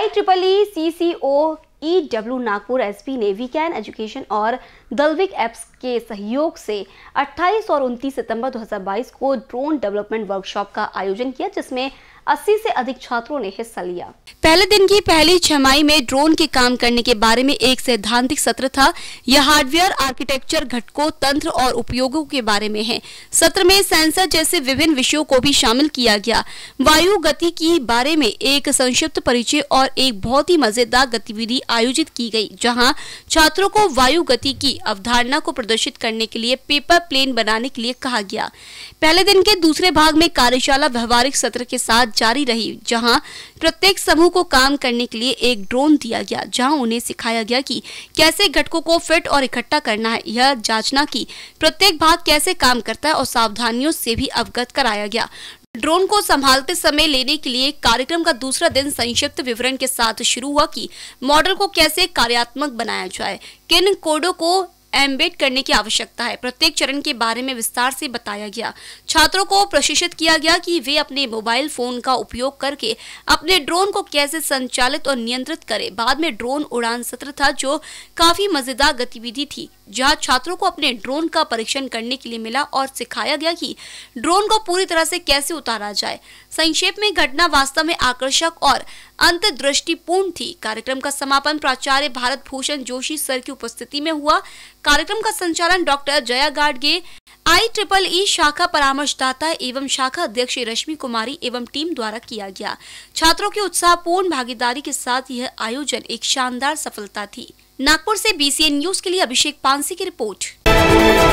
आई triple E C C O E W Nagpur S P ने कैन education और दलविक एप्स के सहयोग से 28 और 29 सितंबर 2022 को ड्रोन डेवलपमेंट वर्कशॉप का आयोजन किया जिसमें अस्सी से अधिक छात्रों ने हिस्सा लिया पहले दिन की पहली छमाई में ड्रोन के काम करने के बारे में एक सैद्धांतिक सत्र था यह हार्डवेयर आर्किटेक्चर घटकों तंत्र और उपयोगों के बारे में है सत्र में सेंसर जैसे विभिन्न विषयों को भी शामिल किया गया वायु गति के बारे में एक संक्षिप्त परिचय और एक बहुत ही मजेदार गतिविधि आयोजित की गयी जहाँ छात्रों को वायु गति की अवधारणा को प्रदर्शित करने के लिए पेपर प्लेन बनाने के लिए कहा गया पहले दिन के दूसरे भाग में कार्यशाला व्यवहारिक सत्र के साथ बात जारी रही जहां प्रत्येक समूह को काम करने के लिए एक ड्रोन दिया गया जहां उन्हें सिखाया गया कि कैसे घटकों को फिट और इकट्ठा करना है यह जांचना कि प्रत्येक भाग कैसे काम करता है और सावधानियों से भी अवगत कराया गया ड्रोन को संभालते समय लेने के लिए कार्यक्रम का दूसरा दिन संक्षिप्त विवरण के साथ शुरू हुआ कि मॉडल को कैसे कार्यात्मक बनाया जाए किन कोडों को एम्बेड करने की आवश्यकता है प्रत्येक चरण के बारे में विस्तार से बताया गया छात्रों को प्रशिक्षित किया गया कि वे अपने मोबाइल फोन का उपयोग करके अपने ड्रोन को कैसे संचालित और नियंत्रित करें बाद में ड्रोन उड़ान सत्र था जो काफी मजेदार गतिविधि थी जहां छात्रों को अपने ड्रोन का परीक्षण करने के लिए मिला और सिखाया गया कि ड्रोन को पूरी तरह से कैसे उतारा जाए संक्षेप में घटना वास्तव में आकर्षक और अंतर्दृष्टिपूर्ण थी कार्यक्रम का समापन प्राचार्य भारत भूषण जोशी सर की उपस्थिति में हुआ कार्यक्रम का संचालन doctor Jaya Gadge I triple E शाखा परामर्शदाता एवं शाखा अध्यक्ष रश्मि कुमारी एवं टीम द्वारा किया गया छात्रों की उत्साहपूर्ण भागीदारी के साथ यह आयोजन एक शानदार सफलता थी नागपुर से बीसीएन न्यूज के लिए अभिषेक पांसी की रिपोर्ट